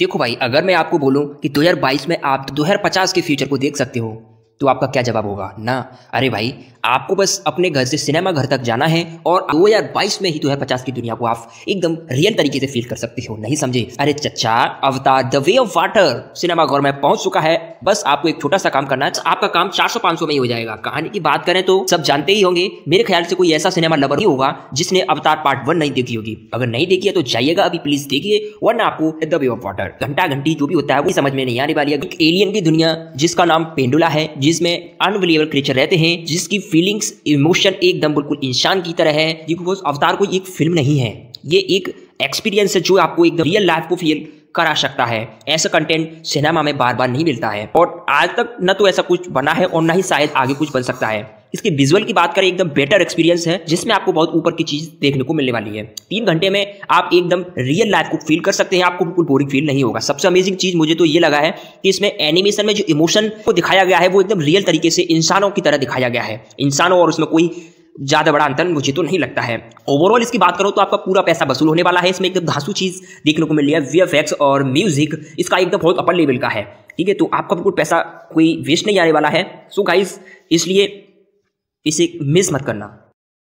देखो भाई अगर मैं आपको बोलूं कि 2022 में आप तो दो हज़ार पचास के फ्यूचर को देख सकते हो तो आपका क्या जवाब होगा ना अरे भाई आपको बस अपने घर से सिनेमा घर तक जाना है और 2022 में ही तो पचास की दुनिया को आप एकदम रियल तरीके से फील कर सकते हो नहीं समझे अरे चचा Avatar the way of water cinema घर में पहुंच चुका है बस आपको एक छोटा सा काम करना है आपका काम चार सौ पांच सौ में ही हो जाएगा कहानी की बात करें तो सब जानते ही होंगे मेरे ख्याल से कोई ऐसा सिनेमा लवर ही होगा जिसने अवतार पार्ट वन नहीं देखी होगी अगर नहीं देखी है तो जाइएगा अभी प्लीज देखिए वरना आपको द वे ऑफ वाटर घंटा घंटी जो भी होता है वो समझ में नहीं आने वाली है एलियन की दुनिया जिसका नाम पेंडुला है जिसमें अनबिलीवेबल क्रिएचर रहते हैं जिसकी फीलिंग्स इमोशन एकदम बिल्कुल इंसान की तरह है बिकॉज अवतार कोई एक फिल्म नहीं है ये एक एक्सपीरियंस है जो आपको एकदम रियल लाइफ को फील करा सकता है ऐसा कंटेंट सिनेमा में बार बार नहीं मिलता है और आज तक न तो ऐसा कुछ बना है और ना ही शायद आगे कुछ बन सकता है इसके विजुअल की बात करें एकदम बेटर एक्सपीरियंस है जिसमें आपको बहुत ऊपर की चीज देखने को मिलने वाली है तीन घंटे में आप एकदम रियल लाइफ को फील कर सकते हैं आपको बिल्कुल बोरिंग फील नहीं होगा सबसे अमेजिंग चीज मुझे तो ये लगा है कि इसमें एनिमेशन में जो इमोशन को दिखाया गया है वो एकदम रियल तरीके से इंसानों की तरह दिखाया गया है इंसानों और उसमें कोई ज़्यादा बड़ा अंतर मुझे तो नहीं लगता है ओवरऑल इसकी बात करो तो आपका पूरा पैसा वसूल होने वाला है इसमें एकदम धांसू चीज़ देखने को मिल रही है वी एफ एक्स और म्यूजिक इसका एकदम बहुत अपर लेवल का है ठीक है तो आपका बिल्कुल पैसा कोई वेस्ट नहीं आने वाला है सो गाइज इसलिए इसे मिस मत करना